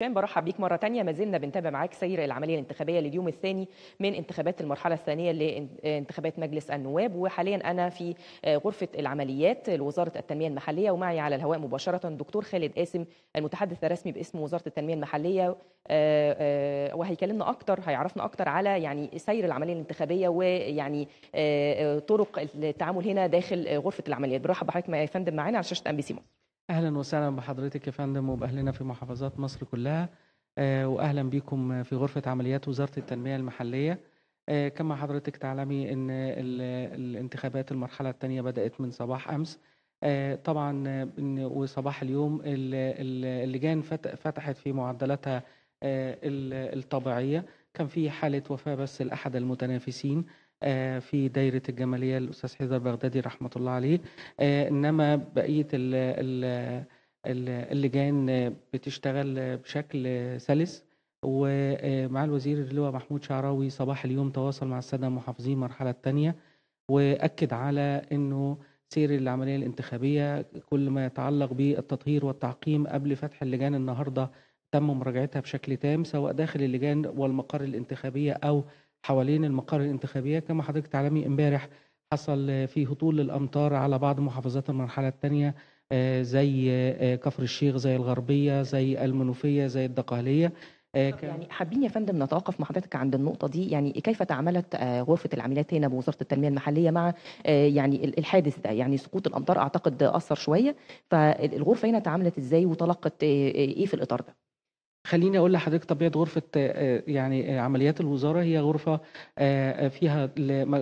كان برحب بيك مرة تانية ما زلنا بنتابع معاك سير العملية الانتخابية لليوم الثاني من انتخابات المرحلة الثانية لانتخابات مجلس النواب وحاليا أنا في غرفة العمليات لوزارة التنمية المحلية ومعي على الهواء مباشرة دكتور خالد قاسم المتحدث الرسمي باسم وزارة التنمية المحلية آه، آه، وهيكلمنا أكتر هيعرفنا أكتر على يعني سير العملية الانتخابية ويعني آه، طرق التعامل هنا داخل غرفة العمليات برحب بحضرتك يا فندم معانا على شاشة أم بي سي مصر اهلا وسهلا بحضرتك يا فندم وباهلنا في محافظات مصر كلها آه، واهلا بكم في غرفه عمليات وزاره التنميه المحليه آه، كما حضرتك تعلمي ان الانتخابات المرحله الثانيه بدات من صباح امس آه، طبعا وصباح اليوم اللجان فتحت في معدلاتها الطبيعيه كان في حاله وفاه بس لاحد المتنافسين آه، في دايره الجماليه الاستاذ حيدر بغدادي رحمه الله عليه آه، انما بقيه اللجان بتشتغل بشكل سلس ومع الوزير اللواء محمود شعراوي صباح اليوم تواصل مع الساده المحافظين المرحله الثانيه واكد على انه سير العمليه الانتخابيه كل ما يتعلق بالتطهير والتعقيم قبل فتح اللجان النهارده تم مراجعتها بشكل تام سواء داخل اللجان والمقر الانتخابيه او حوالين المقر الانتخابية كما حضرتك تعلمي امبارح حصل في هطول للأمطار على بعض محافظات المرحلة الثانية آه، زي آه، كفر الشيخ زي الغربية زي المنوفية زي الدقهلية آه، يعني حابين يا فندم نتوقف مع حضرتك عند النقطه دي يعني كيف تعاملت غرفه العمليات هنا بوزاره التنميه المحليه مع يعني الحادث ده يعني سقوط الامطار اعتقد اثر شويه فالغرفه هنا تعاملت ازاي وتلقت ايه في الاطار ده خليني اقول لحضرتك طبيعه غرفه آه، يعني آه، عمليات الوزاره هي غرفه آه، فيها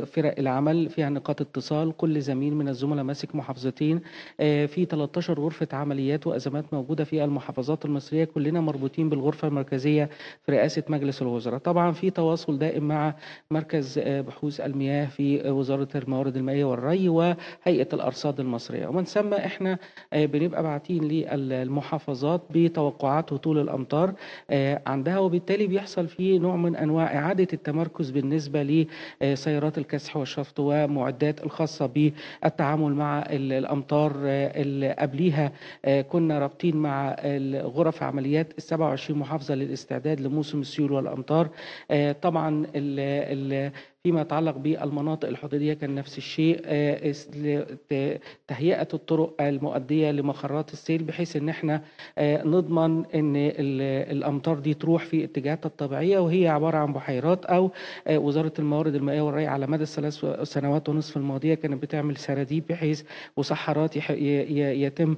فرق العمل فيها نقاط اتصال كل زميل من الزملاء ماسك محافظتين في 13 غرفه عمليات وازمات موجوده في المحافظات المصريه كلنا مربوطين بالغرفه المركزيه في رئاسه مجلس الوزراء طبعا في تواصل دائم مع مركز بحوث المياه في وزاره الموارد المائيه والري وهيئه الارصاد المصريه ومن ثم احنا بنبقى باعتين للمحافظات بتوقعات هطول الامطار آه، عندها وبالتالي بيحصل فيه نوع من انواع اعاده التمركز بالنسبه لسيارات الكسح والشفط ومعدات الخاصه بالتعامل مع الامطار آه، اللي قبليها آه، كنا رابطين مع غرف عمليات ال 27 محافظه للاستعداد لموسم السيول والامطار طبعا ال ال فيما يتعلق بالمناطق الحدوديه كان نفس الشيء آه، تهيئه الطرق المؤديه لمخرات السيل بحيث ان احنا آه، نضمن ان الامطار دي تروح في اتجاهاتها الطبيعيه وهي عباره عن بحيرات او آه، وزاره الموارد المائيه والري على مدى الثلاث سنوات ونصف الماضيه كانت بتعمل سراديب بحيث وصحرات يتم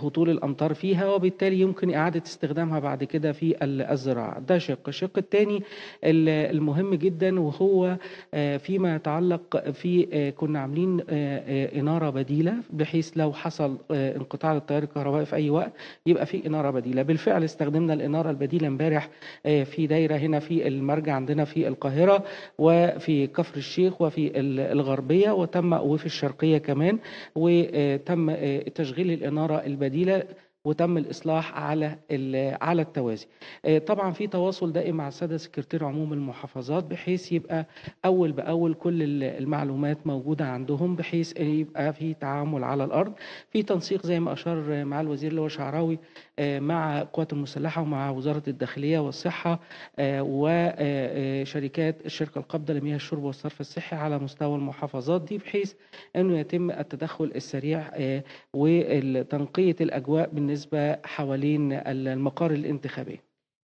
هطول الامطار فيها وبالتالي يمكن اعاده استخدامها بعد كده في الزراعه ده شق الشق الثاني المهم جدا وهو آه، فيما يتعلق في آه، كنا عاملين آه، اناره بديله بحيث لو حصل انقطاع للتيار الكهربائي في اي وقت يبقى في اناره بديله بالفعل استخدمنا الاناره البديله امبارح في دايره هنا في المرجع عندنا في القاهره وفي كفر الشيخ وفي الغربيه وتم وفي الشرقيه كمان وتم تشغيل الاناره البديله وتم الاصلاح على على التوازي آه، طبعا في تواصل دائم مع الساده سكرتير عموم المحافظات بحيث يبقى اول باول كل المعلومات موجوده عندهم بحيث يبقى في تعامل على الارض في تنسيق زي ما اشار مع الوزير اللي هو شعراوي آه، مع القوات المسلحه ومع وزاره الداخليه والصحه آه، وشركات الشركه القابضه لمياه الشرب والصرف الصحي على مستوى المحافظات دي بحيث انه يتم التدخل السريع وتنقيه الاجواء بالنسبه نسبة حوالين المقار الانتخابي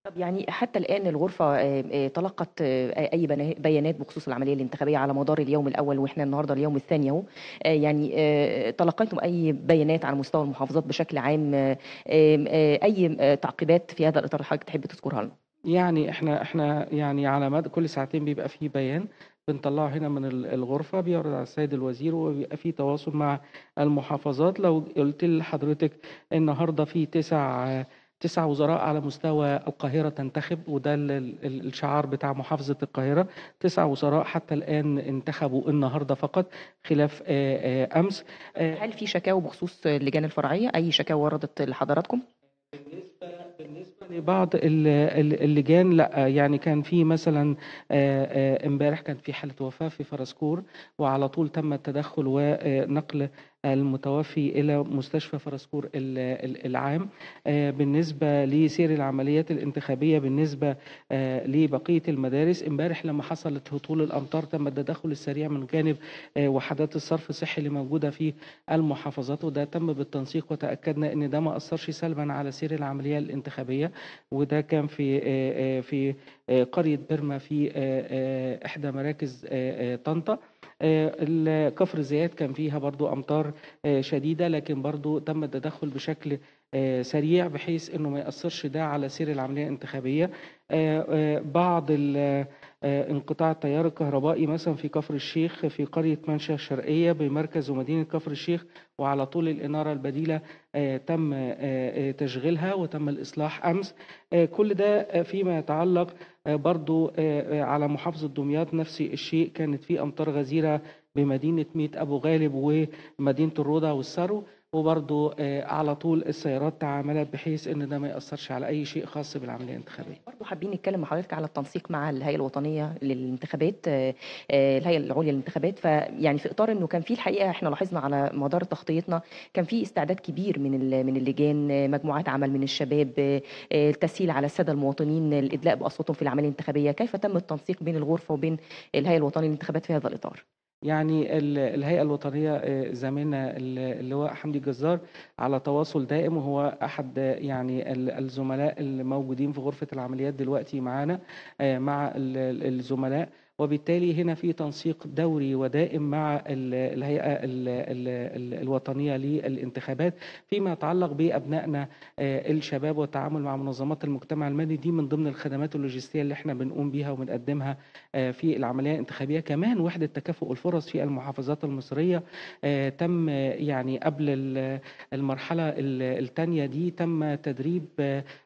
طب يعني حتى الان الغرفه آه، آه، تلقت آه، اي بيانات بخصوص العمليه الانتخابيه على مدار اليوم الاول واحنا النهارده اليوم الثاني اهو يعني تلقيتم اي بيانات على مستوى المحافظات بشكل عام اي تعقيبات في هذا الاطار حضرتك تحب تذكرها لنا؟ يعني احنا احنا يعني على مدى كل ساعتين بيبقى فيه بيان بنطلعه هنا من الغرفه بيعرض على السيد الوزير وبيبقى في تواصل مع المحافظات لو قلت لحضرتك النهارده في تسع تسع وزراء على مستوى القاهرة تنتخب وده الشعار بتاع محافظة القاهرة تسع وزراء حتى الآن انتخبوا النهاردة فقط خلاف آه، آه، أمس آه، هل في شكاوى بخصوص اللجان الفرعية أي شكاوى وردت لحضراتكم؟ بالنسبة يعني بعض اللجان لا يعني كان في مثلا امبارح كان في حاله وفاه في فرسكور وعلى طول تم التدخل ونقل المتوفي الى مستشفى فرسكور العام آه، بالنسبه لسير العمليات الانتخابيه بالنسبه آه، لبقيه المدارس امبارح لما حصلت هطول الامطار تم التدخل السريع من جانب آه، وحدات الصرف الصحي اللي موجوده في المحافظات وده تم بالتنسيق وتاكدنا ان ده ما اثرش سلبا على سير العمليه الانتخابيه وده كان في في قريه بيرما في احدى مراكز طنطا كفر زياد كان فيها برضو امطار آه، شديده لكن برضو تم التدخل بشكل آه، سريع بحيث انه ما ياثرش ده على سير العمليه الانتخابيه آه، بعض انقطاع التيار الكهربائي مثلا في كفر الشيخ في قرية منشا الشرقية بمركز ومدينة كفر الشيخ وعلى طول الإنارة البديلة تم تشغيلها وتم الإصلاح أمس كل ده فيما يتعلق برضو على محافظة دمياط نفس الشيء كانت في أمطار غزيرة بمدينة ميت أبو غالب ومدينة الروضة والثرو وبرضه آه، على طول السيارات تعاملت بحيث ان ده ما ياثرش على اي شيء خاص بالعمليه الانتخابيه. برضه حابين نتكلم مع حضرتك على التنسيق مع الهيئه الوطنيه للانتخابات آه، آه، الهيئه العليا للانتخابات فيعني في اطار انه كان في الحقيقه احنا لاحظنا على مدار تغطيتنا كان في استعداد كبير من من اللجان مجموعات عمل من الشباب التسهيل على الساده المواطنين الادلاء باصواتهم في العمليه الانتخابيه، كيف تم التنسيق بين الغرفه وبين الهيئه الوطنيه للانتخابات في هذا الاطار؟ يعني الهيئة الوطنية آه، زميلنا اللواء حمدي جزار على تواصل دائم وهو أحد يعني الزملاء الموجودين في غرفة العمليات دلوقتي معانا آه، مع الزملاء وبالتالي هنا في تنسيق دوري ودائم مع الهيئه الوطنيه للانتخابات فيما يتعلق بابنائنا آه، الشباب والتعامل مع منظمات المجتمع المدني دي من ضمن الخدمات اللوجستيه اللي احنا بنقوم بيها وبنقدمها آه، في العمليه الانتخابيه كمان وحده تكافؤ الفرص في المحافظات المصريه آه، تم يعني قبل المرحله الثانيه دي تم تدريب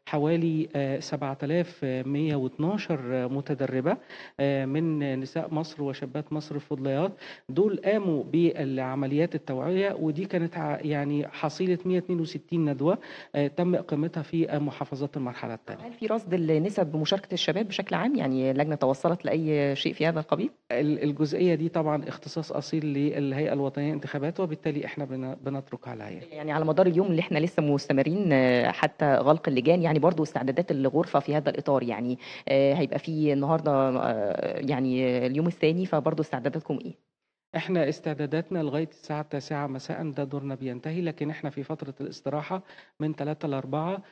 حوالي 7112 متدربه من من نساء مصر وشابات مصر الفضليات دول قاموا بالعمليات التوعية ودي كانت يعني حصيلة 162 ندوة آه، تم إقامتها في محافظات المرحلة الثانية هل في رصد النسب بمشاركة الشباب بشكل عام يعني اللجنة توصلت لأي شيء في هذا القبيل؟ الجزئية دي طبعا اختصاص أصيل للهيئة الوطنية للانتخابات وبالتالي احنا بنترك عليها يعني على مدار اليوم اللي احنا لسه مستمرين آه، حتى غلق اللجان يعني برضو استعدادات الغرفة في هذا الإطار يعني آه، هيبقى في النهاردة يعني يعني اليوم الثاني فبرضه استعداداتكم ايه؟ إحنا استعداداتنا لغاية الساعة التاسعة مساء ده دورنا بينتهي، لكن إحنا في فترة الاستراحة من 3 ل 4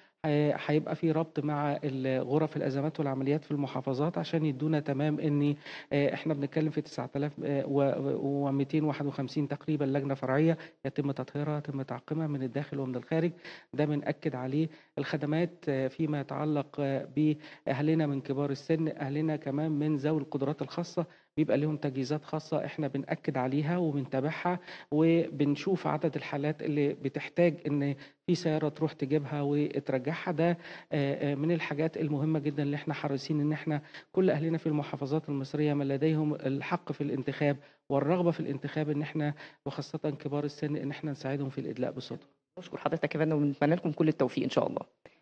هيبقى في ربط مع غُرف الأزمات والعمليات في المحافظات عشان يدّونا تمام إن آه، إحنا بنتكلّم في 9251 آه، تقريبًا لجنة فرعية يتم تطهيرها، يتم تعقيمها من الداخل ومن الخارج، ده بنأكّد عليه. الخدمات آه، فيما يتعلّق بأهلنا من كبار السِن، أهلنا كمان من ذوي القدرات الخاصة. بيبقى لهم تجهيزات خاصة احنا بنأكد عليها وبنتابعها وبنشوف عدد الحالات اللي بتحتاج ان في سيارة تروح تجيبها وترجعها ده آه، آه، من الحاجات المهمة جدا اللي احنا حريصين ان احنا كل اهلنا في المحافظات المصرية من لديهم الحق في الانتخاب والرغبة في الانتخاب ان احنا وخاصة كبار السن ان احنا نساعدهم في الادلاء بصوتهم. بشكر حضرتك يا فندم ونتمنى لكم كل التوفيق ان شاء الله.